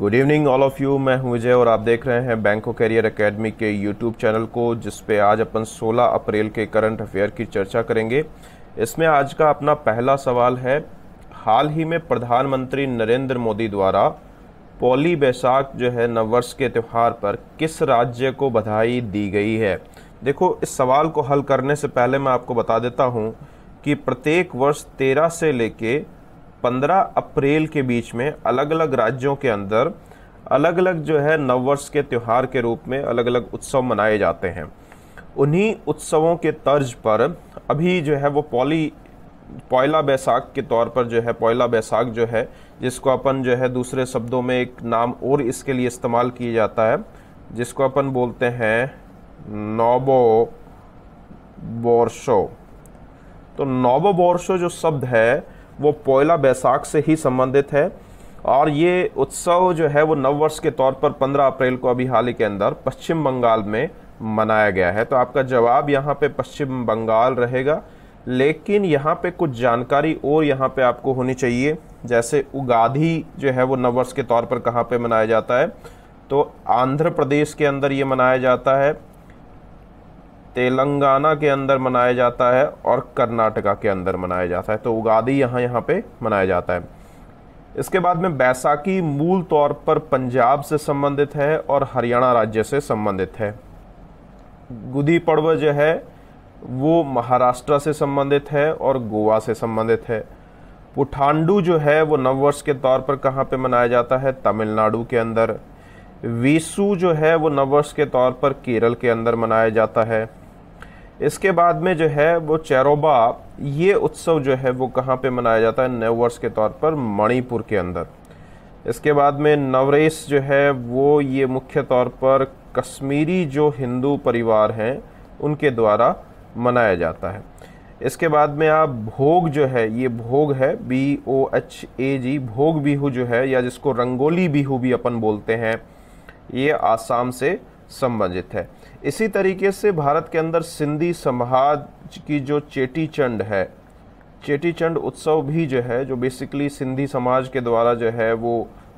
good evening all of you मैं हूं विजय और आप देख रहे हैं बैंको कैरियर एकेडमी के यूट्यूब चैनल को जिस पे आज अपन 16 अप्रैल के करंट अफेयर की चर्चा करेंगे इसमें आज का अपना पहला सवाल है हाल ही में प्रधानमंत्री नरेंद्र मोदी द्वारा पौली बैसाख जो है नववर्ष के त्यौहार पर किस राज्य को बधाई दी गई है देखो इस सवाल को हल करने से पहले मैं आपको बता देता हूँ कि प्रत्येक वर्ष तेरह से लेके 15 अप्रैल के बीच में अलग अलग राज्यों के अंदर अलग अलग जो है नववर्ष के त्यौहार के रूप में अलग अलग उत्सव मनाए जाते हैं उन्हीं उत्सवों के तर्ज पर अभी जो है वो पॉली पॉयला बैसाख के तौर पर जो है पॉयला बैसाख जो है जिसको अपन जो है दूसरे शब्दों में एक नाम और इसके लिए इस्तेमाल किया जाता है जिसको अपन बोलते हैं नोबो बोर्शो तो नोबो बोर्शो जो शब्द है वो पोयला बैसाख से ही संबंधित है और ये उत्सव जो है वो नववर्ष के तौर पर 15 अप्रैल को अभी हाल ही के अंदर पश्चिम बंगाल में मनाया गया है तो आपका जवाब यहाँ पे पश्चिम बंगाल रहेगा लेकिन यहाँ पे कुछ जानकारी और यहाँ पे आपको होनी चाहिए जैसे उगाधी जो है वो नववर्ष के तौर पर कहाँ पे मनाया जाता है तो आंध्र प्रदेश के अंदर ये मनाया जाता है तेलंगाना के अंदर मनाया जाता है और कर्नाटका के अंदर मनाया जाता है तो उगादी यहाँ यहाँ पे मनाया जाता है इसके बाद में बैसाखी मूल तौर पर पंजाब से संबंधित है और हरियाणा राज्य से संबंधित है गुदी पड़वा जो है वो महाराष्ट्र से संबंधित है और गोवा से संबंधित है पुठांडू जो है वो नववर्ष के तौर पर कहाँ पे मनाया जाता है तमिलनाडु के अंदर विसु जो है वो नववर्ष के तौर पर केरल के अंदर मनाया जाता है इसके बाद में जो है वो चैरोबा ये उत्सव जो है वो कहाँ पे मनाया जाता है नव वर्ष के तौर पर मणिपुर के अंदर इसके बाद में नवरेस जो है वो ये मुख्य तौर पर कश्मीरी जो हिंदू परिवार हैं उनके द्वारा मनाया जाता है इसके बाद में आप भोग जो है ये भोग है बी ओ एच ए जी भोग बिहू जो है या जिसको रंगोली बिहू भी अपन बोलते हैं ये आसाम से संबंधित है इसी तरीके से भारत के अंदर सिंधी समाज की जो चेटी चंड है चेटी चंड उत्सव भी जो है जो बेसिकली सिंधी समाज के द्वारा जो है वो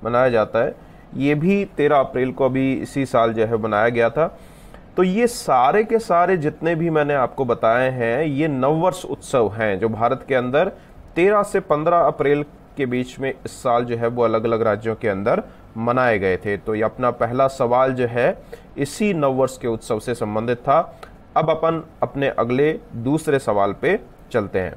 मनाया जाता है ये भी तेरह अप्रैल को अभी इसी साल जो है मनाया गया था तो ये सारे के सारे जितने भी मैंने आपको बताए हैं ये नववर्ष उत्सव हैं जो भारत के अंदर तेरह से पंद्रह अप्रैल के बीच में इस साल जो है वो अलग अलग राज्यों के अंदर मनाए गए थे तो ये अपना पहला सवाल जो है इसी नववर्ष के उत्सव से संबंधित था अब अपन अपने अगले दूसरे सवाल पे चलते हैं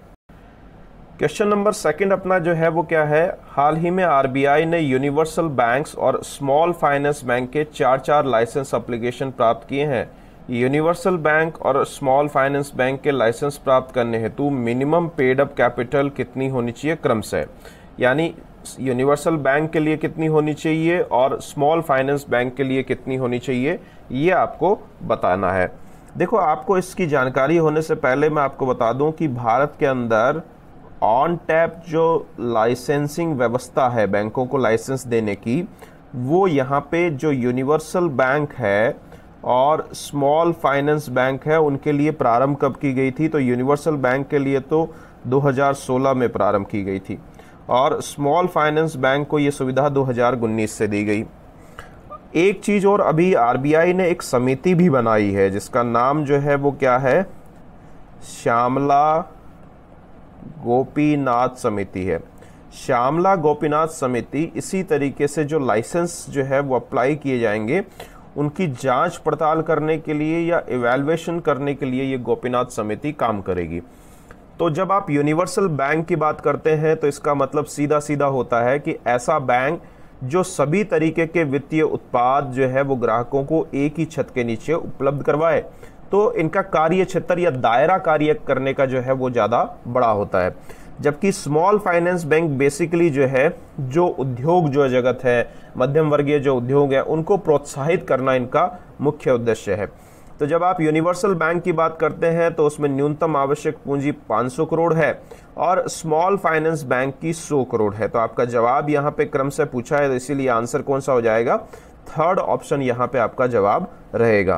क्वेश्चन नंबर सेकंड अपना जो है वो क्या है हाल ही में आरबीआई ने यूनिवर्सल बैंक्स और स्मॉल फाइनेंस बैंक के चार चार लाइसेंस अप्लीकेशन प्राप्त किए हैं यूनिवर्सल बैंक और स्मॉल फाइनेंस बैंक के लाइसेंस प्राप्त करने हेतु मिनिमम पेड अप कैपिटल कितनी होनी चाहिए क्रमशः यानी यूनिवर्सल बैंक के लिए कितनी होनी चाहिए और स्मॉल फाइनेंस बैंक के लिए कितनी होनी चाहिए ये आपको बताना है देखो आपको इसकी जानकारी होने से पहले मैं आपको बता दूं कि भारत के अंदर ऑन टैप जो लाइसेंसिंग व्यवस्था है बैंकों को लाइसेंस देने की वो यहाँ पे जो यूनिवर्सल बैंक है और स्मॉल फाइनेंस बैंक है उनके लिए प्रारंभ कब की गई थी तो यूनिवर्सल बैंक के लिए तो 2016 में प्रारंभ की गई थी और स्मॉल फाइनेंस बैंक को ये सुविधा दो से दी गई एक चीज़ और अभी आर ने एक समिति भी बनाई है जिसका नाम जो है वो क्या है श्यामला गोपीनाथ समिति है श्यामला गोपीनाथ समिति इसी तरीके से जो लाइसेंस जो है वो अप्लाई किए जाएंगे उनकी जांच पड़ताल करने के लिए या इवेलुएशन करने के लिए ये गोपीनाथ समिति काम करेगी तो जब आप यूनिवर्सल बैंक की बात करते हैं तो इसका मतलब सीधा सीधा होता है कि ऐसा बैंक जो सभी तरीके के वित्तीय उत्पाद जो है वो ग्राहकों को एक ही छत के नीचे उपलब्ध करवाए तो इनका कार्य क्षेत्र या दायरा कार्य करने का जो है वो ज़्यादा बड़ा होता है जबकि स्मॉल फाइनेंस बैंक बेसिकली जो है जो उद्योग जो जगत है मध्यम वर्गीय जो उद्योग है उनको प्रोत्साहित करना इनका मुख्य उद्देश्य है तो जब आप यूनिवर्सल बैंक की बात करते हैं तो उसमें न्यूनतम आवश्यक पूंजी 500 करोड़ है और स्मॉल फाइनेंस बैंक की 100 करोड़ है तो आपका जवाब यहाँ पे क्रम से पूछा है तो इसीलिए आंसर कौन सा हो जाएगा थर्ड ऑप्शन यहाँ पे आपका जवाब रहेगा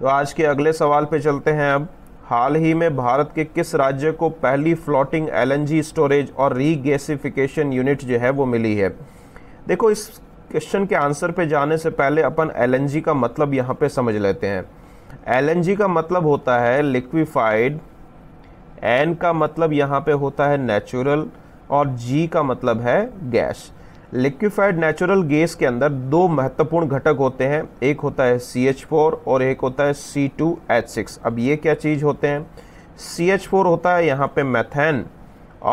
तो आज के अगले सवाल पे चलते हैं अब हाल ही में भारत के किस राज्य को पहली फ्लोटिंग एलएनजी स्टोरेज और रीगेसिफिकेशन यूनिट जो है वो मिली है देखो इस क्वेश्चन के आंसर पे जाने से पहले अपन एल का मतलब यहाँ पे समझ लेते हैं एल का मतलब होता है लिक्विफाइड एन का मतलब यहाँ पे होता है नेचुरल और जी का मतलब है गैस लिक्विफाइड नेचुरल गैस के अंदर दो महत्वपूर्ण घटक होते हैं एक होता है सी एच फोर और एक होता है सी टू एच सिक्स अब ये क्या चीज़ होते हैं सी एच फोर होता है यहाँ पे मैथेन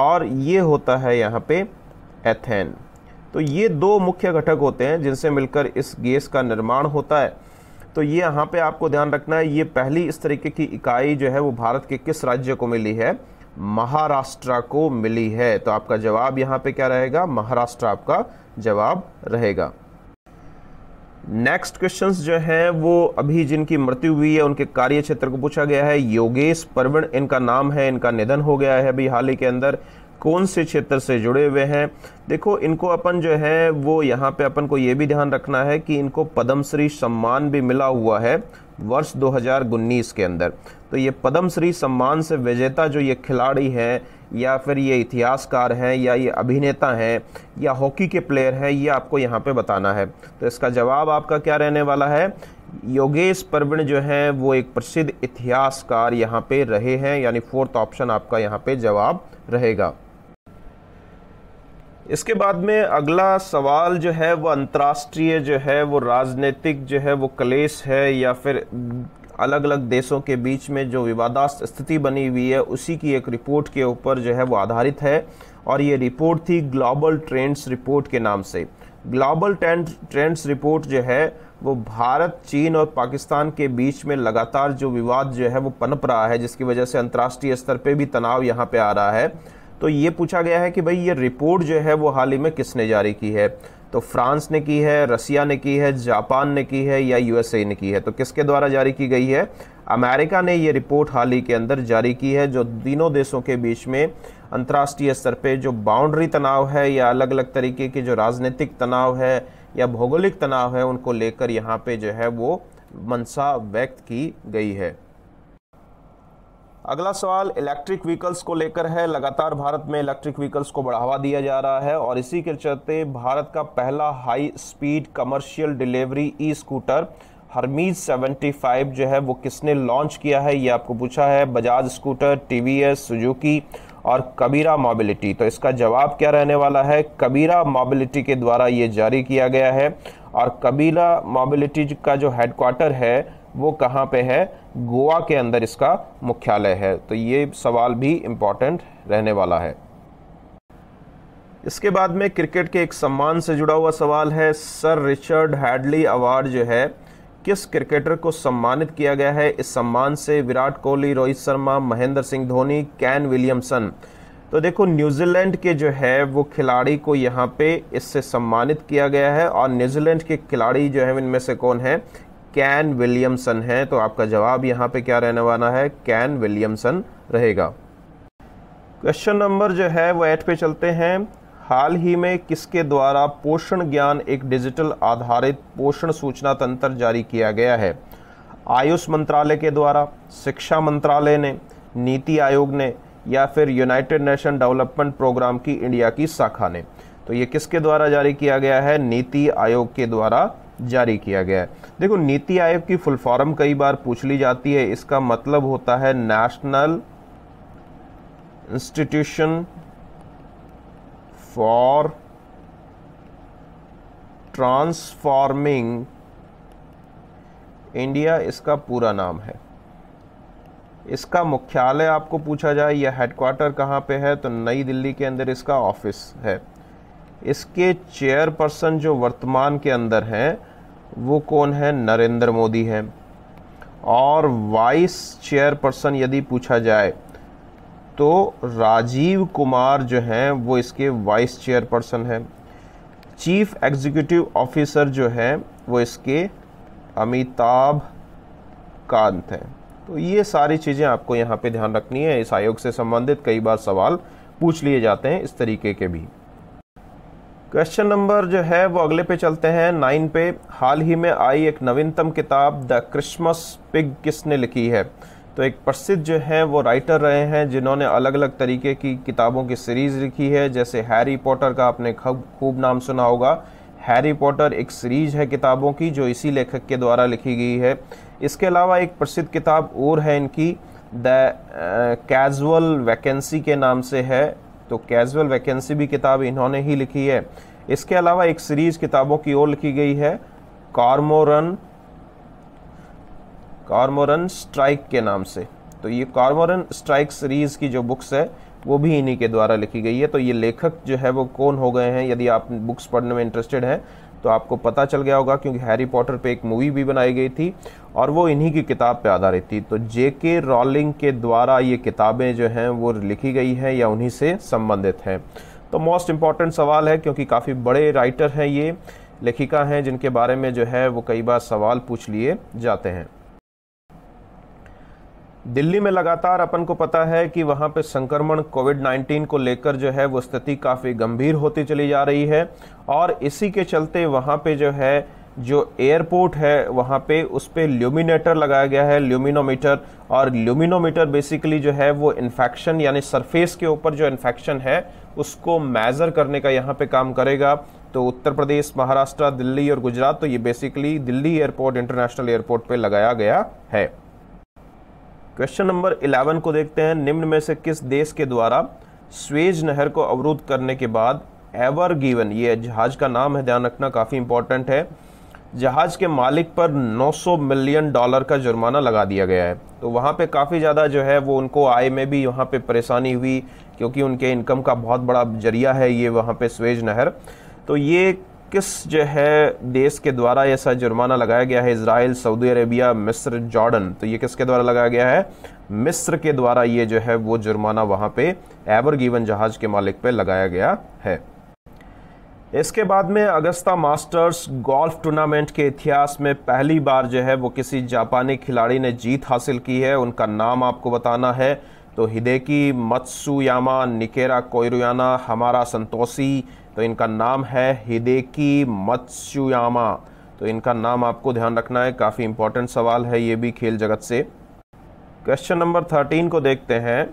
और ये होता है यहाँ पे एथेन तो ये दो मुख्य घटक होते हैं जिनसे मिलकर इस गैस का निर्माण होता है तो ये यहाँ पे आपको ध्यान रखना है ये पहली इस तरीके की इकाई जो है वो भारत के किस राज्य को मिली है महाराष्ट्र को मिली है तो आपका जवाब यहाँ पे क्या रहेगा महाराष्ट्र आपका जवाब रहेगा नेक्स्ट क्वेश्चंस जो हैं वो अभी जिनकी मृत्यु हुई है उनके कार्य क्षेत्र को पूछा गया है योगेश परवण इनका नाम है इनका निधन हो गया है अभी हाल ही के अंदर कौन से क्षेत्र से जुड़े हुए हैं देखो इनको अपन जो है वो यहाँ पे अपन को ये भी ध्यान रखना है कि इनको पद्मश्री सम्मान भी मिला हुआ है वर्ष दो के अंदर तो ये पद्मश्री सम्मान से विजेता जो ये खिलाड़ी हैं या फिर ये इतिहासकार हैं या ये अभिनेता हैं या हॉकी के प्लेयर हैं ये आपको यहाँ पे बताना है तो इसका जवाब आपका क्या रहने वाला है योगेश परवीण जो हैं वो एक प्रसिद्ध इतिहासकार यहाँ पे रहे हैं यानी फोर्थ ऑप्शन आपका यहाँ पे जवाब रहेगा इसके बाद में अगला सवाल जो है वो अंतर्राष्ट्रीय जो है वो राजनीतिक जो है वो कलेश है या फिर अलग अलग देशों के बीच में जो विवादास्त स्थिति बनी हुई है उसी की एक रिपोर्ट के ऊपर जो है वो आधारित है और ये रिपोर्ट थी ग्लोबल ट्रेंड्स रिपोर्ट के नाम से ग्लोबल ट्रेंड ट्रेंड्स रिपोर्ट जो है वो भारत चीन और पाकिस्तान के बीच में लगातार जो विवाद जो है वो पनप रहा है जिसकी वजह से अंतर्राष्ट्रीय स्तर पर भी तनाव यहाँ पर आ रहा है तो ये पूछा गया है कि भाई ये रिपोर्ट जो है वो हाल ही में किसने जारी की है तो फ्रांस ने की है रसिया ने की है जापान ने की है या यूएसए ने की है तो किसके द्वारा जारी की गई है अमेरिका ने ये रिपोर्ट हाल ही के अंदर जारी की है जो तीनों देशों के बीच में अंतर्राष्ट्रीय स्तर पे जो बाउंड्री तनाव है या अलग अलग तरीके के जो राजनीतिक तनाव है या भौगोलिक तनाव है उनको लेकर यहाँ पे जो है वो मनसा व्यक्त की गई है अगला सवाल इलेक्ट्रिक व्हीकल्स को लेकर है लगातार भारत में इलेक्ट्रिक व्हीकल्स को बढ़ावा दिया जा रहा है और इसी के चलते भारत का पहला high speed commercial delivery e scooter Hermes 75 जो है वो किसने लॉन्च किया है ये आपको पूछा है Bajaj scooter T V S Suzuki और कबीरा मोबिलिटी तो इसका जवाब क्या रहने वाला है कबीरा मोबिलिटी के द्वारा ये जारी किया गया है और कबीरा मोबिलिटी का जो हेडक्वार्टर है वो कहाँ पे है गोवा के अंदर इसका मुख्यालय है तो ये सवाल भी इम्पॉर्टेंट रहने वाला है इसके बाद में क्रिकेट के एक सम्मान से जुड़ा हुआ सवाल है सर रिचर्ड हैडली अवार्ड जो है किस क्रिकेटर को सम्मानित किया गया है इस सम्मान से विराट कोहली रोहित शर्मा महेंद्र सिंह धोनी कैन विलियमसन तो देखो न्यूजीलैंड के जो है वो खिलाड़ी को यहाँ पे इससे सम्मानित किया गया है और न्यूजीलैंड के खिलाड़ी जो है इनमें से कौन है कैन विलियमसन है तो आपका जवाब यहाँ पे क्या रहने वाला है कैन विलियमसन रहेगा क्वेश्चन नंबर जो है वो एट पे चलते हैं हाल ही में किसके द्वारा पोषण ज्ञान एक डिजिटल आधारित पोषण सूचना तंत्र जारी किया गया है आयुष मंत्रालय के द्वारा शिक्षा मंत्रालय ने नीति आयोग ने या फिर यूनाइटेड नेशन डेवलपमेंट प्रोग्राम की इंडिया की शाखा ने तो ये किसके द्वारा जारी किया गया है नीति आयोग के द्वारा जारी किया गया है देखो नीति आयोग की फुल फॉर्म कई बार पूछ ली जाती है इसका मतलब होता है National Institution for Transforming India इसका पूरा नाम है इसका मुख्यालय आपको पूछा जाए यह हेडक्वार्टर कहाँ पे है तो नई दिल्ली के अंदर इसका ऑफिस है इसके चेयरपर्सन जो वर्तमान के अंदर हैं वो कौन है नरेंद्र मोदी है और वाइस चेयरपर्सन यदि पूछा जाए तो राजीव कुमार जो हैं वो इसके वाइस चेयरपर्सन हैं चीफ एग्जीक्यूटिव ऑफिसर जो हैं वो इसके अमिताभ कांत हैं तो ये सारी चीज़ें आपको यहाँ पे ध्यान रखनी है इस आयोग से संबंधित कई बार सवाल पूछ लिए जाते हैं इस तरीके के भी क्वेश्चन नंबर जो है वो अगले पे चलते हैं नाइन पे हाल ही में आई एक नवीनतम किताब द क्रिसमस पिग किसने लिखी है तो एक प्रसिद्ध जो है वो राइटर रहे हैं जिन्होंने अलग अलग तरीके की किताबों की सीरीज़ लिखी है जैसे हैरी पॉटर का आपने खूब नाम सुना होगा हैरी पॉटर एक सीरीज है किताबों की जो इसी लेखक के द्वारा लिखी गई है इसके अलावा एक प्रसिद्ध किताब और है इनकी द कैजुअल वैकेंसी के नाम से है तो कैजुअल वैकेंसी भी किताब इन्होंने ही लिखी है इसके अलावा एक सीरीज किताबों की ओर लिखी गई है कार्मोरन कार्मोरन स्ट्राइक के नाम से तो ये कार्मोरन स्ट्राइक सीरीज की जो बुक्स है वो भी इन्हीं के द्वारा लिखी गई है तो ये लेखक जो है वो कौन हो गए हैं यदि आप बुक्स पढ़ने में इंटरेस्टेड हैं तो आपको पता चल गया होगा क्योंकि हैरी पॉटर पे एक मूवी भी बनाई गई थी और वो इन्हीं की किताब पे आधारित थी तो जे के रॉलिंग के द्वारा ये किताबें जो हैं वो लिखी गई हैं या उन्हीं से संबंधित हैं तो मोस्ट इम्पॉर्टेंट सवाल है क्योंकि काफ़ी बड़े राइटर हैं ये लेखिका हैं जिनके बारे में जो है वो कई बार सवाल पूछ लिए जाते हैं दिल्ली में लगातार अपन को पता है कि वहाँ पे संक्रमण कोविड 19 को लेकर जो है वो स्थिति काफ़ी गंभीर होती चली जा रही है और इसी के चलते वहाँ पे जो है जो एयरपोर्ट है वहाँ पे उस पर ल्यूमिनेटर लगाया गया है ल्यूमिनोमीटर और ल्यूमिनोमीटर बेसिकली जो है वो इन्फेक्शन यानी सरफेस के ऊपर जो इन्फेक्शन है उसको मेज़र करने का यहाँ पे काम करेगा तो उत्तर प्रदेश महाराष्ट्र दिल्ली और गुजरात तो ये basically Delhi airport international airport पे लगाया गया है क्वेश्चन नंबर 11 को देखते हैं निम्न में से किस देश के द्वारा स्वेज नहर को अवरुद्ध करने के बाद एवर गिवन ये जहाज का नाम है ध्यान रखना काफ़ी इंपॉर्टेंट है जहाज के मालिक पर 900 मिलियन डॉलर का जुर्माना लगा दिया गया है तो वहाँ पे काफ़ी ज़्यादा जो है वो उनको आय में भी वहाँ पे परेशानी हुई क्योंकि उनके इनकम का बहुत बड़ा जरिया है ये वहाँ पे स्वेज नहर तो ये किस जो है देश के द्वारा ऐसा जुर्माना लगाया गया है इसराइल सऊदी अरेबिया मिस्र जॉर्डन तो ये किसके द्वारा लगाया गया है मिस्र के द्वारा ये जो है वो जुर्माना वहाँ पे एवर गिवन जहाज के मालिक पे लगाया गया है इसके बाद में अगस्ता मास्टर्स गोल्फ टूर्नामेंट के इतिहास में पहली बार जो है वो किसी जापानी खिलाड़ी ने जीत हासिल की है उनका नाम आपको बताना है तो हिदेकी मत्सुयामा निकेरा कोयरुयाना हमारा संतोषी तो इनका नाम है हिदेकी मत्स्युयामा तो इनका नाम आपको ध्यान रखना है काफ़ी इंपॉर्टेंट सवाल है ये भी खेल जगत से क्वेश्चन नंबर थर्टीन को देखते हैं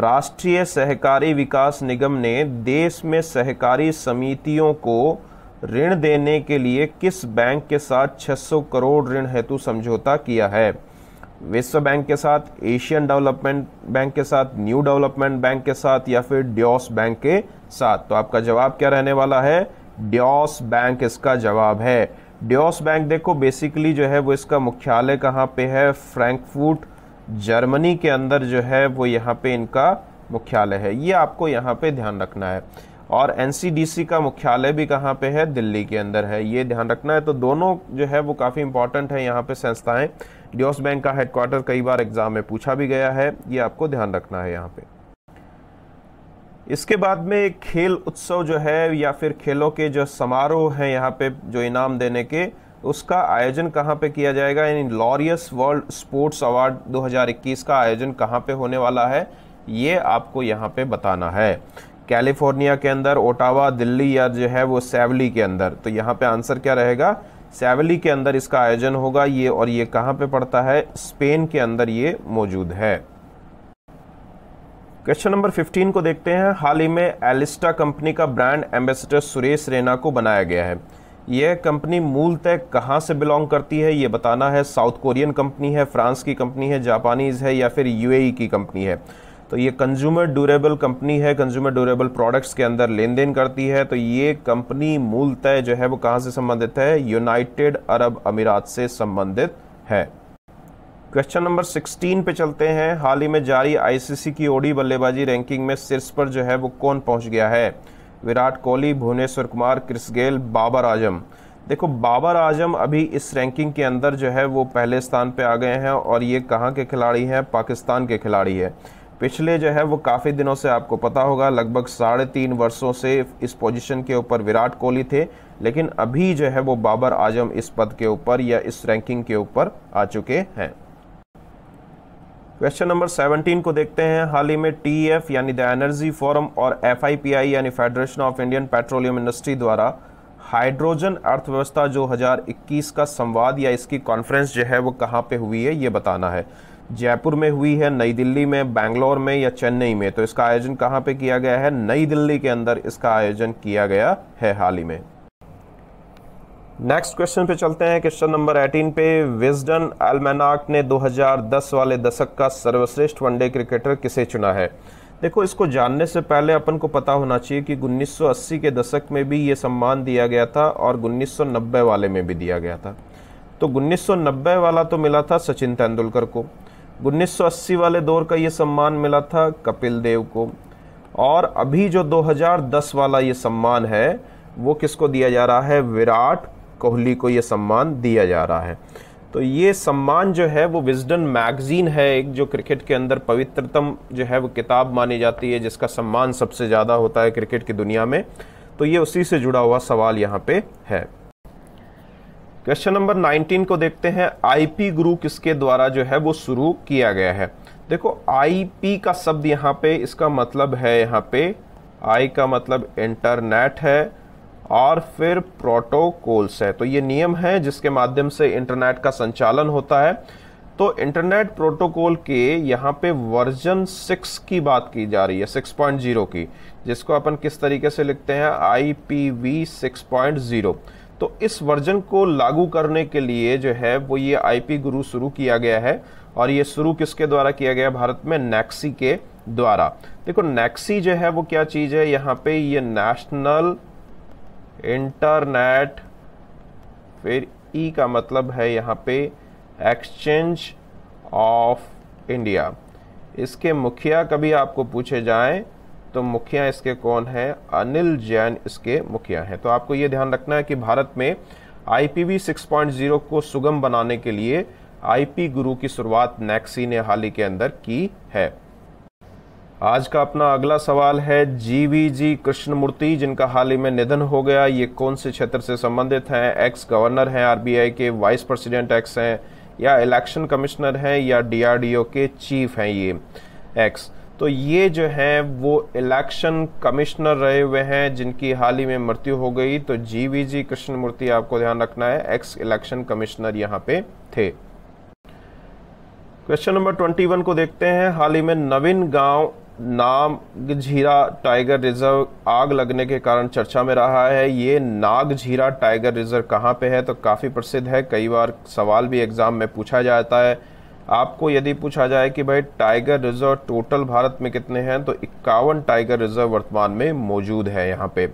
राष्ट्रीय सहकारी विकास निगम ने देश में सहकारी समितियों को ऋण देने के लिए किस बैंक के साथ 600 करोड़ ऋण हेतु समझौता किया है विश्व बैंक के साथ एशियन डेवलपमेंट बैंक के साथ न्यू डेवलपमेंट बैंक के साथ या फिर ड्योस बैंक के साथ तो आपका जवाब क्या रहने वाला है ड्योस बैंक इसका जवाब है ड्योस बैंक देखो बेसिकली जो है वो इसका मुख्यालय कहाँ पे है फ्रैंकफूट जर्मनी के अंदर जो है वो यहाँ पे इनका मुख्यालय है ये आपको यहाँ पे ध्यान रखना है और एन का मुख्यालय भी कहाँ पे है दिल्ली के अंदर है ये ध्यान रखना है तो दोनों जो है वो काफ़ी इंपॉर्टेंट है यहाँ पे संस्थाएं लियोस बैंक का हेडक्वार्टर कई बार एग्ज़ाम में पूछा भी गया है ये आपको ध्यान रखना है यहाँ पे इसके बाद में खेल उत्सव जो है या फिर खेलों के जो समारोह हैं यहाँ पे जो इनाम देने के उसका आयोजन कहाँ पे किया जाएगा यानी लॉरियस वर्ल्ड स्पोर्ट्स अवार्ड 2021 का आयोजन कहाँ पे होने वाला है ये आपको यहाँ पे बताना है कैलिफोर्निया के अंदर ओटावा दिल्ली या जो है वो सेवली के अंदर तो यहाँ पे आंसर क्या रहेगा सेवली के अंदर इसका आयोजन होगा ये और ये कहाँ पे पड़ता है स्पेन के अंदर ये मौजूद है क्वेश्चन नंबर 15 को देखते हैं हाल ही में एलिस्टा कंपनी का ब्रांड एम्बेसडर सुरेश रेना को बनाया गया है यह कंपनी मूलतः कहाँ से बिलोंग करती है ये बताना है साउथ कोरियन कंपनी है फ्रांस की कंपनी है जापानीज़ है या फिर यूएई की कंपनी है तो ये कंज्यूमर ड्यूरेबल कंपनी है कंज्यूमर ड्यूरेबल प्रोडक्ट्स के अंदर लेन देन करती है तो ये कंपनी मूलतः जो है वो कहाँ से संबंधित है यूनाइटेड अरब अमीरात से संबंधित है क्वेश्चन नंबर 16 पे चलते हैं हाल ही में जारी आईसीसी की ओडी बल्लेबाजी रैंकिंग में शीर्ष पर जो है वो कौन पहुंच गया है विराट कोहली भुवनेश्वर कुमार क्रिस गेल बाबर आजम देखो बाबर आजम अभी इस रैंकिंग के अंदर जो है वो पहले स्थान पे आ गए हैं और ये कहाँ के खिलाड़ी हैं पाकिस्तान के खिलाड़ी है पिछले जो है वो काफ़ी दिनों से आपको पता होगा लगभग साढ़े तीन वर्षों से इस पोजीशन के ऊपर विराट कोहली थे लेकिन अभी जो है वो बाबर आजम इस पद के ऊपर या इस रैंकिंग के ऊपर आ चुके हैं क्वेश्चन नंबर 17 को देखते हैं हाल ही में टी e यानी द एनर्जी फोरम और एफ यानी Federation of Indian Petroleum Industry द्वारा हाइड्रोजन अर्थव्यवस्था जो 2021 का संवाद या इसकी कॉन्फ्रेंस जो है वो कहाँ पे हुई है ये बताना है जयपुर में हुई है नई दिल्ली में बैंगलोर में या चेन्नई में तो इसका आयोजन कहाँ पे किया गया है नई दिल्ली के अंदर इसका आयोजन किया गया है हाल ही में नेक्स्ट क्वेश्चन पे चलते हैं क्वेश्चन नंबर 18 पे विजडन एलमेनाक ने 2010 वाले दशक का सर्वश्रेष्ठ वनडे क्रिकेटर किसे चुना है देखो इसको जानने से पहले अपन को पता होना चाहिए कि 1980 के दशक में भी ये सम्मान दिया गया था और 1990 वाले में भी दिया गया था तो 1990 वाला तो मिला था सचिन तेंदुलकर को 1980 वाले दौर का ये सम्मान मिला था कपिल देव को और अभी जो 2010 वाला ये सम्मान है वो किसको दिया जा रहा है विराट कोहली को ये सम्मान दिया जा रहा है तो ये सम्मान जो है वो विजडन मैगज़ीन है एक जो क्रिकेट के अंदर पवित्रतम जो है वो किताब मानी जाती है जिसका सम्मान सबसे ज़्यादा होता है क्रिकेट की दुनिया में तो ये उसी से जुड़ा हुआ सवाल यहाँ पे है क्वेश्चन नंबर 19 को देखते हैं आईपी गुरु किसके द्वारा जो है वो शुरू किया गया है देखो आईपी का शब्द यहाँ पे इसका मतलब है यहाँ पे आई का मतलब इंटरनेट है और फिर प्रोटोकॉल्स है तो ये नियम है जिसके माध्यम से इंटरनेट का संचालन होता है तो इंटरनेट प्रोटोकॉल के यहाँ पे वर्जन सिक्स की बात की जा रही है सिक्स पॉइंट जीरो की जिसको अपन किस तरीके से लिखते हैं I P V six point zero तो इस वर्जन को लागू करने के लिए जो है वो ये आईपी गुरु शुरू किया गया है और ये शुरू किसके द्वारा किया गया भारत में नैक्सी के द्वारा देखो नैक्सी जो है वो क्या चीज़ है यहाँ पे ये नेशनल इंटरनेट फिर ई e का मतलब है यहाँ पे एक्सचेंज ऑफ इंडिया इसके मुखिया कभी आपको पूछे जाएं तो मुखिया इसके कौन है अनिल जैन इसके मुखिया हैं तो आपको ये ध्यान रखना है कि भारत में आईपीवी 6.0 को सुगम बनाने के लिए आईपी गुरु की शुरुआत नेक्सी ने हाल ही के अंदर की है आज का अपना अगला सवाल है जीवीजी कृष्णमूर्ति जिनका हाल ही में निधन हो गया ये कौन से क्षेत्र से संबंधित हैं एक्स गवर्नर हैं आरबीआई के वाइस प्रेसिडेंट एक्स हैं या इलेक्शन कमिश्नर हैं या डीआरडीओ के चीफ हैं ये एक्स तो ये जो है वो इलेक्शन कमिश्नर रहे हुए हैं जिनकी हाल ही में मृत्यु हो गई तो जीवीजी वी जी कृष्णमूर्ति आपको ध्यान रखना है एक्स इलेक्शन कमिश्नर यहाँ पे थे क्वेश्चन नंबर ट्वेंटी वन को देखते हैं हाल ही में नवीन गांव नाम झीरा टाइगर रिजर्व आग लगने के कारण चर्चा में रहा है ये नाग टाइगर रिजर्व कहाँ पे है तो काफ़ी प्रसिद्ध है कई बार सवाल भी एग्ज़ाम में पूछा जाता है आपको यदि पूछा जाए कि भाई टाइगर रिजर्व टोटल भारत में कितने हैं तो इक्यावन टाइगर रिजर्व वर्तमान में मौजूद है यहाँ पे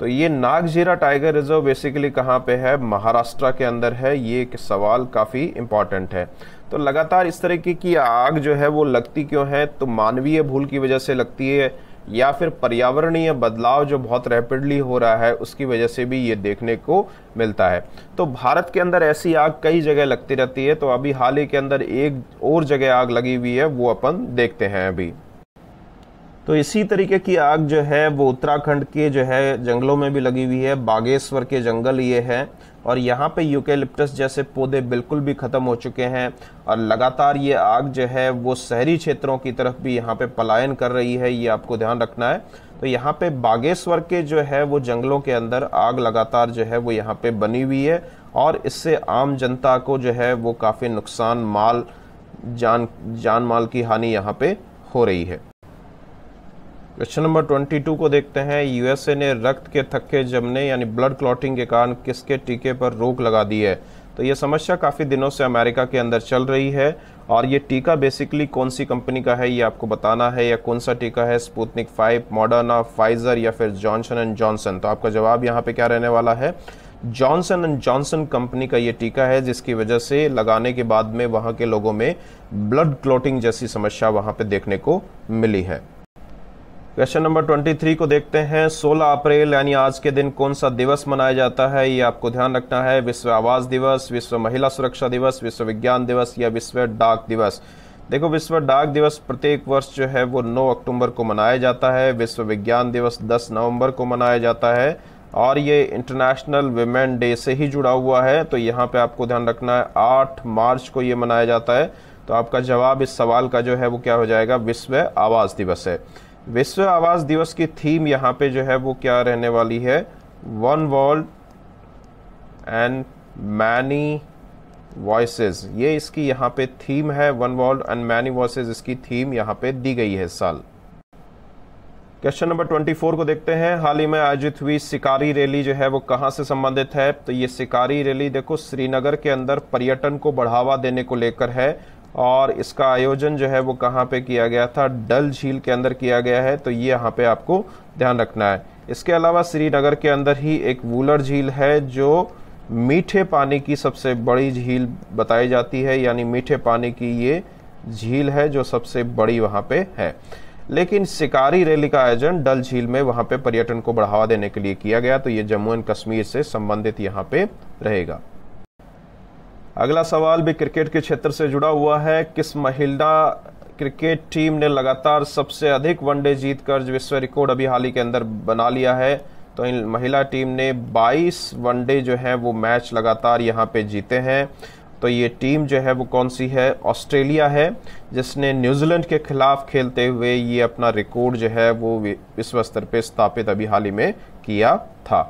तो ये नागजीरा टाइगर रिजर्व बेसिकली कहाँ पे है महाराष्ट्र के अंदर है ये एक सवाल काफ़ी इंपॉर्टेंट है तो लगातार इस तरीके की आग जो है वो लगती क्यों है तो मानवीय भूल की वजह से लगती है या फिर पर्यावरणीय बदलाव जो बहुत रैपिडली हो रहा है उसकी वजह से भी ये देखने को मिलता है तो भारत के अंदर ऐसी आग कई जगह लगती रहती है तो अभी हाल ही के अंदर एक और जगह आग लगी हुई है वो अपन देखते हैं अभी तो इसी तरीके की आग जो है वो उत्तराखंड के जो है जंगलों में भी लगी हुई है बागेश्वर के जंगल ये है और यहाँ पे यूकेलिप्टस जैसे पौधे बिल्कुल भी ख़त्म हो चुके हैं और लगातार ये आग जो है वो शहरी क्षेत्रों की तरफ भी यहाँ पे पलायन कर रही है ये आपको ध्यान रखना है तो यहाँ पे बागेश्वर के जो है वो जंगलों के अंदर आग लगातार जो है वो यहाँ पे बनी हुई है और इससे आम जनता को जो है वो काफ़ी नुकसान माल जान जान माल की हानि यहाँ पर हो रही है क्वेश्चन नंबर 22 को देखते हैं यूएसए ने रक्त के थक्के जमने यानी ब्लड क्लॉटिंग के कारण किसके टीके पर रोक लगा दी है तो ये समस्या काफ़ी दिनों से अमेरिका के अंदर चल रही है और ये टीका बेसिकली कौन सी कंपनी का है ये आपको बताना है या कौन सा टीका है स्पूतनिक फाइव मॉडर्ना फाइजर या फिर जॉनसन एंड जॉनसन तो आपका जवाब यहाँ पे क्या रहने वाला है जॉनसन एंड जॉनसन कंपनी का ये टीका है जिसकी वजह से लगाने के बाद में वहाँ के लोगों में ब्लड क्लोटिंग जैसी समस्या वहाँ पर देखने को मिली है क्वेश्चन नंबर ट्वेंटी थ्री को देखते हैं सोलह अप्रैल यानी आज के दिन कौन सा दिवस मनाया जाता है ये आपको ध्यान रखना है विश्व आवास दिवस विश्व महिला सुरक्षा दिवस विश्व विज्ञान दिवस या विश्व डाक दिवस देखो विश्व डाक दिवस प्रत्येक वर्ष जो है वो 9 अक्टूबर को मनाया जाता है विश्व विज्ञान दिवस 10 नवंबर को मनाया जाता है और ये इंटरनेशनल वेमेन डे से ही जुड़ा हुआ है तो यहाँ पे आपको ध्यान रखना है 8 मार्च को ये मनाया जाता है तो आपका जवाब इस सवाल का जो है वो क्या हो जाएगा विश्व आवास दिवस है विश्व आवाज़ दिवस की थीम यहाँ पे जो है वो क्या रहने वाली है one world and many voices ये इसकी यहाँ पे थीम है one world and many voices इसकी थीम यहाँ पे दी गई है साल क्वेश्चन नंबर ट्वेंटी फोर को देखते हैं हाल ही में आयोजित हुई शिकारी रैली जो है वो कहाँ से संबंधित है तो ये शिकारी रैली देखो श्रीनगर के अंदर पर्यटन को बढ़ावा देने को लेकर है और इसका आयोजन जो है वो कहाँ पे किया गया था डल झील के अंदर किया गया है तो ये यहाँ पे आपको ध्यान रखना है इसके अलावा श्रीनगर के अंदर ही एक वूलर झील है जो मीठे पानी की सबसे बड़ी झील बताई जाती है यानी मीठे पानी की ये झील है जो सबसे बड़ी वहाँ पे है लेकिन शिकारी रैली का आयोजन डल झील में वहाँ पे पर्यटन को बढ़ावा देने के लिए किया गया तो ये जम्मू एंड कश्मीर से संबंधित यहाँ पे रहेगा अगला सवाल भी क्रिकेट के क्षेत्र से जुड़ा हुआ है किस महिला क्रिकेट टीम ने लगातार सबसे अधिक वनडे जीत कर विश्व रिकॉर्ड अभी हाल ही के अंदर बना लिया है तो इन महिला टीम ने 22 वनडे जो है वो मैच लगातार यहाँ पे जीते हैं तो ये टीम जो है वो कौन सी है ऑस्ट्रेलिया है जिसने न्यूजीलैंड के खिलाफ खेलते हुए ये अपना रिकॉर्ड जो है वो विश्व स्तर पर स्थापित अभी हाल ही में किया था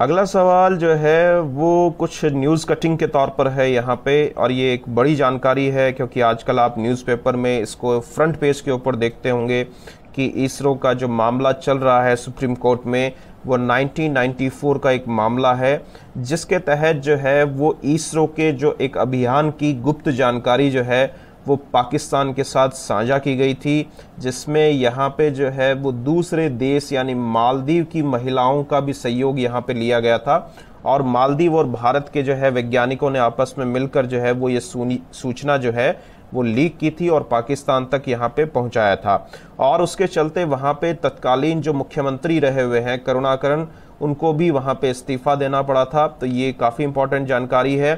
अगला सवाल जो है वो कुछ न्यूज़ कटिंग के तौर पर है यहाँ पे और ये एक बड़ी जानकारी है क्योंकि आजकल आप न्यूज़पेपर में इसको फ्रंट पेज के ऊपर देखते होंगे कि इसरो का जो मामला चल रहा है सुप्रीम कोर्ट में वो 1994 का एक मामला है जिसके तहत जो है वो इसरो के जो एक अभियान की गुप्त जानकारी जो है वो पाकिस्तान के साथ साझा की गई थी जिसमें यहाँ पे जो है वो दूसरे देश यानी मालदीव की महिलाओं का भी सहयोग यहाँ पे लिया गया था और मालदीव और भारत के जो है वैज्ञानिकों ने आपस में मिलकर जो है वो ये सूचना जो है वो लीक की थी और पाकिस्तान तक यहाँ पे पहुँचाया था और उसके चलते वहाँ पे तत्कालीन जो मुख्यमंत्री रहे हुए हैं करुणाकरण उनको भी वहाँ पे इस्तीफ़ा देना पड़ा था तो ये काफ़ी इंपॉर्टेंट जानकारी है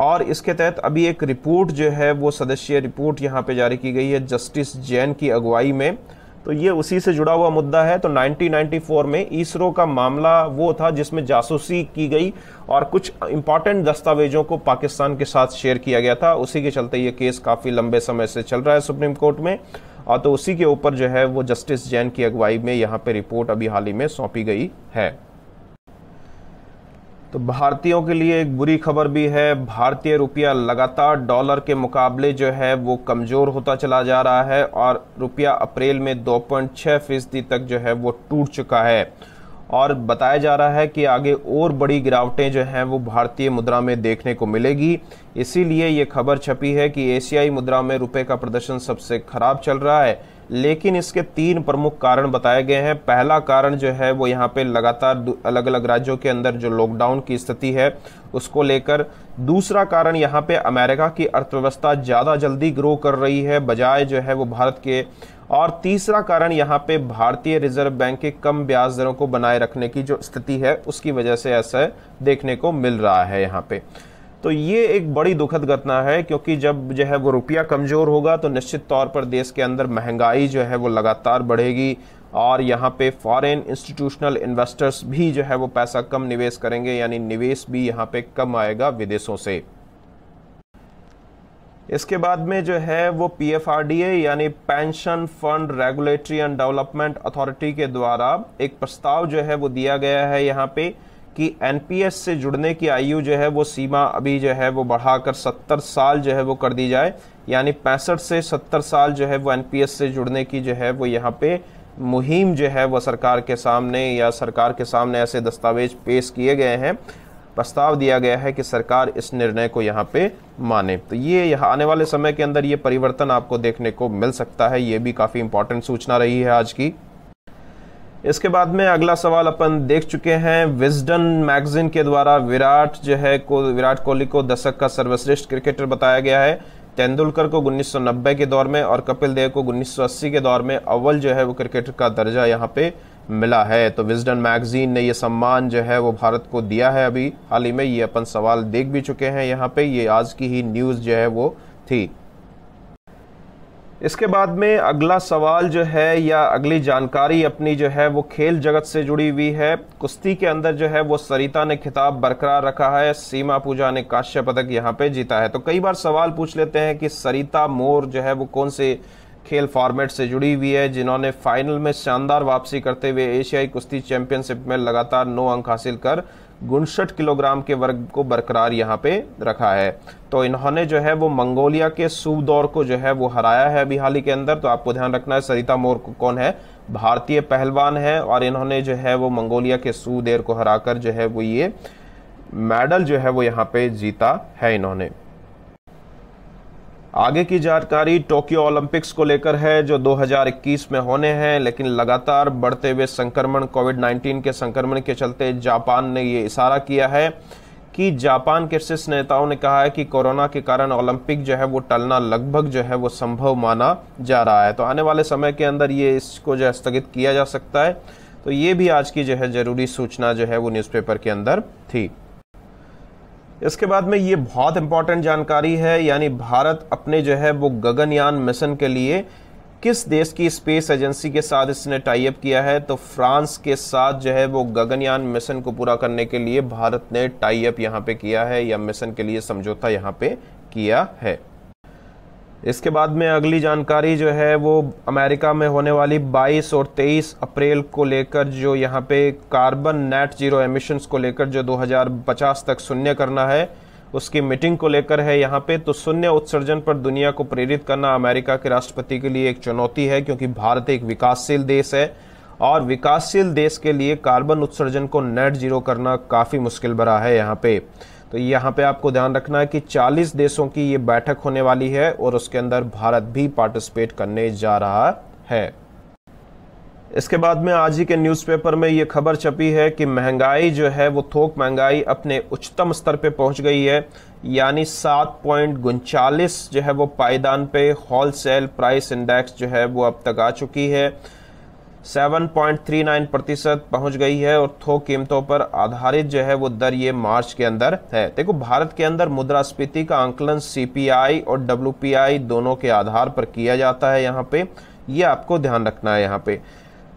और इसके तहत अभी एक रिपोर्ट जो है वो सदस्यीय रिपोर्ट यहाँ पे जारी की गई है जस्टिस जैन की अगुवाई में तो ये उसी से जुड़ा हुआ मुद्दा है तो 1994 में इसरो का मामला वो था जिसमें जासूसी की गई और कुछ इंपॉर्टेंट दस्तावेजों को पाकिस्तान के साथ शेयर किया गया था उसी के चलते ये केस काफ़ी लंबे समय से चल रहा है सुप्रीम कोर्ट में और तो उसी के ऊपर जो है वो जस्टिस जैन की अगुवाई में यहाँ पे रिपोर्ट अभी हाल ही में सौंपी गई है तो भारतीयों के लिए एक बुरी खबर भी है भारतीय रुपया लगातार डॉलर के मुकाबले जो है वो कमज़ोर होता चला जा रहा है और रुपया अप्रैल में 2.6 फीसदी तक जो है वो टूट चुका है और बताया जा रहा है कि आगे और बड़ी गिरावटें जो हैं वो भारतीय मुद्रा में देखने को मिलेगी इसीलिए ये खबर छपी है कि एशियाई मुद्रा में रुपये का प्रदर्शन सबसे खराब चल रहा है लेकिन इसके तीन प्रमुख कारण बताए गए हैं पहला कारण जो है वो यहाँ पे लगातार अलग अलग राज्यों के अंदर जो लॉकडाउन की स्थिति है उसको लेकर दूसरा कारण यहाँ पे अमेरिका की अर्थव्यवस्था ज़्यादा जल्दी ग्रो कर रही है बजाय जो है वो भारत के और तीसरा कारण यहाँ पे भारतीय रिजर्व बैंक के कम ब्याज दरों को बनाए रखने की जो स्थिति है उसकी वजह से ऐसा देखने को मिल रहा है यहाँ पे तो ये एक बड़ी दुखद घटना है क्योंकि जब जो है वो रुपया कमज़ोर होगा तो निश्चित तौर पर देश के अंदर महंगाई जो है वो लगातार बढ़ेगी और यहाँ पे फॉरेन इंस्टीट्यूशनल इन्वेस्टर्स भी जो है वो पैसा कम निवेश करेंगे यानी निवेश भी यहाँ पे कम आएगा विदेशों से इसके बाद में जो है वो पी एफ आर डी यानी pension fund regulatory and development authority के द्वारा एक प्रस्ताव जो है वो दिया गया है यहाँ पे कि एनपीएस से जुड़ने की आयु जो है वो सीमा अभी जो है वो बढ़ाकर 70 साल जो है वो कर दी जाए यानी पैंसठ से 70 साल जो है वो एनपीएस से जुड़ने की जो है वो यहाँ पे मुहिम जो है वह सरकार के सामने या सरकार के सामने ऐसे दस्तावेज पेश किए गए हैं प्रस्ताव दिया गया है कि सरकार इस निर्णय को यहाँ पे माने तो ये यहाँ आने वाले समय के अंदर ये परिवर्तन आपको देखने को मिल सकता है ये भी काफ़ी इंपॉर्टेंट सूचना रही है आज की इसके बाद में अगला सवाल अपन देख चुके हैं विजडन मैगजीन के द्वारा विराट जो है को विराट कोहली को दशक का सर्वश्रेष्ठ क्रिकेटर बताया गया है तेंदुलकर को 1990 के दौर में और कपिल देव को 1980 के दौर में अव्वल जो है वो क्रिकेटर का दर्जा यहाँ पे मिला है तो विजडन मैगजीन ने ये सम्मान जो है वो भारत को दिया है अभी हाल ही में ये अपन सवाल देख भी चुके हैं यहाँ पे ये आज की ही न्यूज़ जो है वो थी इसके बाद में अगला सवाल जो है या अगली जानकारी अपनी जो है वो खेल जगत से जुड़ी हुई है कुश्ती के अंदर जो है वो सरिता ने खिताब बरकरार रखा है सीमा पूजा ने कांस्य पदक यहाँ पे जीता है तो कई बार सवाल पूछ लेते हैं कि सरिता मोर जो है वो कौन से खेल फॉर्मेट से जुड़ी हुई है जिन्होंने फाइनल में शानदार वापसी करते हुए एशियाई कुश्ती चैंपियनशिप में लगातार नौ अंक हासिल कर उनसठ किलोग्राम के वर्ग को बरकरार यहाँ पे रखा है तो इन्होंने जो है वो मंगोलिया के सूदौर को जो है वो हराया है अभी हाल ही के अंदर तो आपको ध्यान रखना है सरिता मोर कौन है भारतीय पहलवान है और इन्होंने जो है वो मंगोलिया के सूदेर को हराकर जो है वो ये मेडल जो है वो यहाँ पे जीता है इन्होंने आगे की जानकारी टोक्यो ओलंपिक्स को लेकर है जो 2021 में होने हैं लेकिन लगातार बढ़ते हुए संक्रमण कोविड 19 के संक्रमण के चलते जापान ने ये इशारा किया है कि जापान के शीर्ष नेताओं ने कहा है कि कोरोना के कारण ओलंपिक जो है वो टलना लगभग जो है वो संभव माना जा रहा है तो आने वाले समय के अंदर ये इसको जो है स्थगित किया जा सकता है तो ये भी आज की जो है ज़रूरी सूचना जो है वो न्यूज़पेपर के अंदर थी इसके बाद में ये बहुत इंपॉर्टेंट जानकारी है यानी भारत अपने जो है वो गगनयान मिशन के लिए किस देश की स्पेस एजेंसी के साथ इसने टाइप किया है तो फ्रांस के साथ जो है वो गगनयान मिशन को पूरा करने के लिए भारत ने टाइप यहाँ पे किया है या मिशन के लिए समझौता यहाँ पे किया है इसके बाद में अगली जानकारी जो है वो अमेरिका में होने वाली 22 और 23 अप्रैल को लेकर जो यहाँ पे कार्बन नेट जीरो एमिशंस को लेकर जो 2050 तक शून्य करना है उसकी मीटिंग को लेकर है यहाँ पे तो शून्य उत्सर्जन पर दुनिया को प्रेरित करना अमेरिका के राष्ट्रपति के लिए एक चुनौती है क्योंकि भारत एक विकासशील देश है और विकासशील देश के लिए कार्बन उत्सर्जन को नेट जीरो करना काफ़ी मुश्किल भरा है यहाँ पे तो यहाँ पे आपको ध्यान रखना है कि 40 देशों की ये बैठक होने वाली है और उसके अंदर भारत भी पार्टिसिपेट करने जा रहा है इसके बाद में आज ही के न्यूज़पेपर में ये खबर छपी है कि महंगाई जो है वो थोक महंगाई अपने उच्चतम स्तर पे पहुंच गई है यानी सात पॉइंट जो है वो पायदान पे होलसेल प्राइस इंडेक्स जो है वो अब तक आ चुकी है 7.39 प्रतिशत पहुंच गई है और थोक कीमतों पर आधारित जो है वो दर ये मार्च के अंदर है देखो भारत के अंदर मुद्रास्फीति का आंकलन सीपीआई और डब्ल्यू दोनों के आधार पर किया जाता है यहाँ पे ये आपको ध्यान रखना है यहाँ पे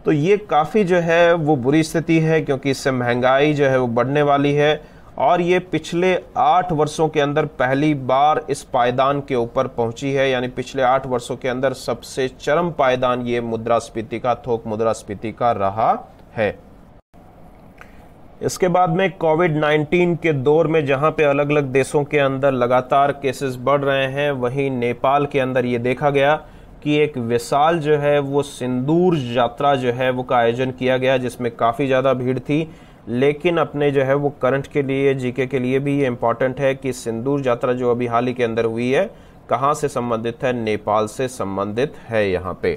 तो ये काफ़ी जो है वो बुरी स्थिति है क्योंकि इससे महंगाई जो है वो बढ़ने वाली है और ये पिछले आठ वर्षों के अंदर पहली बार इस पायदान के ऊपर पहुंची है यानी पिछले आठ वर्षों के अंदर सबसे चरम पायदान ये मुद्रास्फीति का थोक मुद्रास्फीति का रहा है इसके बाद में कोविड 19 के दौर में जहां पे अलग अलग देशों के अंदर लगातार केसेस बढ़ रहे हैं वहीं नेपाल के अंदर ये देखा गया कि एक विशाल जो है वो सिंदूर यात्रा जो है वो का आयोजन किया गया जिसमें काफ़ी ज़्यादा भीड़ थी लेकिन अपने जो है वो करंट के लिए जीके के लिए भी ये इम्पॉर्टेंट है कि सिंदूर यात्रा जो अभी हाल ही के अंदर हुई है कहाँ से संबंधित है नेपाल से संबंधित है यहाँ पे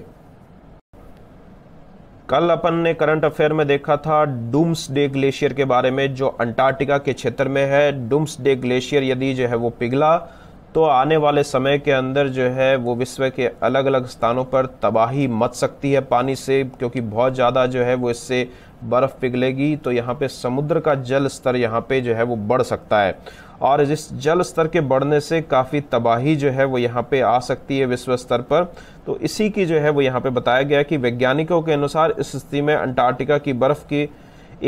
कल अपन ने करंट अफेयर में देखा था डूम्स डे ग्लेशियर के बारे में जो अंटार्कटिका के क्षेत्र में है डूम्स डे ग्लेशियर यदि जो है वो पिघला तो आने वाले समय के अंदर जो है वो विश्व के अलग अलग स्थानों पर तबाही मच सकती है पानी से क्योंकि बहुत ज़्यादा जो है वो इससे बर्फ़ पिघलेगी तो यहाँ पे समुद्र का जल स्तर यहाँ पे जो है वो बढ़ सकता है और इस जल स्तर के बढ़ने से काफ़ी तबाही जो है वो यहाँ पे आ सकती है विश्व स्तर पर तो इसी की जो है वो यहाँ पे बताया गया कि वैज्ञानिकों के अनुसार इस स्थिति में अंटार्कटिका की बर्फ़ की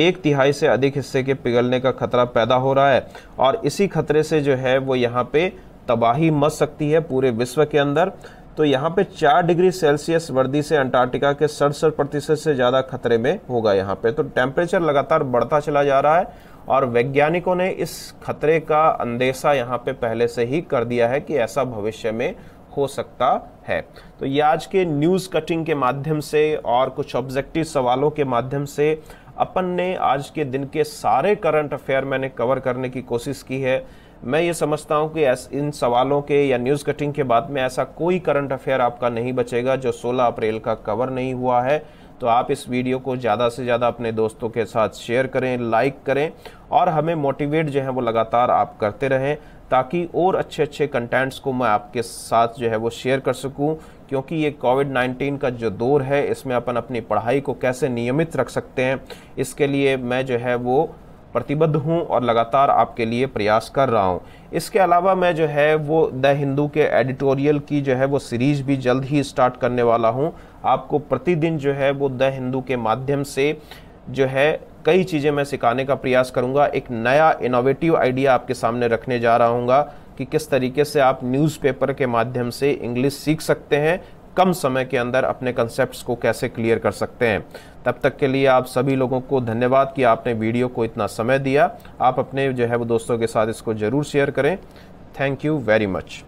एक तिहाई से अधिक हिस्से के पिघलने का खतरा पैदा हो रहा है और इसी खतरे से जो है वो यहाँ पर तबाही मच सकती है पूरे विश्व के अंदर तो यहाँ पे चार डिग्री सेल्सियस वर्दी से अंटार्कटिका के सड़सठ प्रतिशत से ज़्यादा खतरे में होगा यहाँ पे तो टेम्परेचर लगातार बढ़ता चला जा रहा है और वैज्ञानिकों ने इस खतरे का अंदेशा यहाँ पे पहले से ही कर दिया है कि ऐसा भविष्य में हो सकता है तो ये आज के न्यूज़ कटिंग के माध्यम से और कुछ ऑब्जेक्टिव सवालों के माध्यम से अपन ने आज के दिन के सारे करंट अफेयर मैंने कवर करने की कोशिश की है मैं ये समझता हूँ कि इन सवालों के या न्यूज़ कटिंग के बाद में ऐसा कोई करंट अफेयर आपका नहीं बचेगा जो 16 अप्रैल का कवर नहीं हुआ है तो आप इस वीडियो को ज़्यादा से ज़्यादा अपने दोस्तों के साथ शेयर करें लाइक करें और हमें मोटिवेट जो है वो लगातार आप करते रहें ताकि और अच्छे अच्छे कंटेंट्स को मैं आपके साथ जो है वो शेयर कर सकूं क्योंकि ये कोविड 19 का जो दौर है इसमें अपन अपनी पढ़ाई को कैसे नियमित रख सकते हैं इसके लिए मैं जो है वो प्रतिबद्ध हूँ और लगातार आपके लिए प्रयास कर रहा हूँ इसके अलावा मैं जो है वो द हिंदू के एडिटोरियल की जो है वो सीरीज़ भी जल्द ही स्टार्ट करने वाला हूँ आपको प्रतिदिन जो है वो द हिंदू के माध्यम से जो है कई चीज़ें मैं सिखाने का प्रयास करूँगा एक नया इनोवेटिव आइडिया आपके सामने रखने जा रहा हूँ कि किस तरीके से आप न्यूज़पेपर के माध्यम से इंग्लिश सीख सकते हैं कम समय के अंदर अपने कंसेप्ट को कैसे क्लियर कर सकते हैं तब तक के लिए आप सभी लोगों को धन्यवाद कि आपने वीडियो को इतना समय दिया आप अपने जो है वो दोस्तों के साथ इसको ज़रूर शेयर करें थैंक यू वेरी मच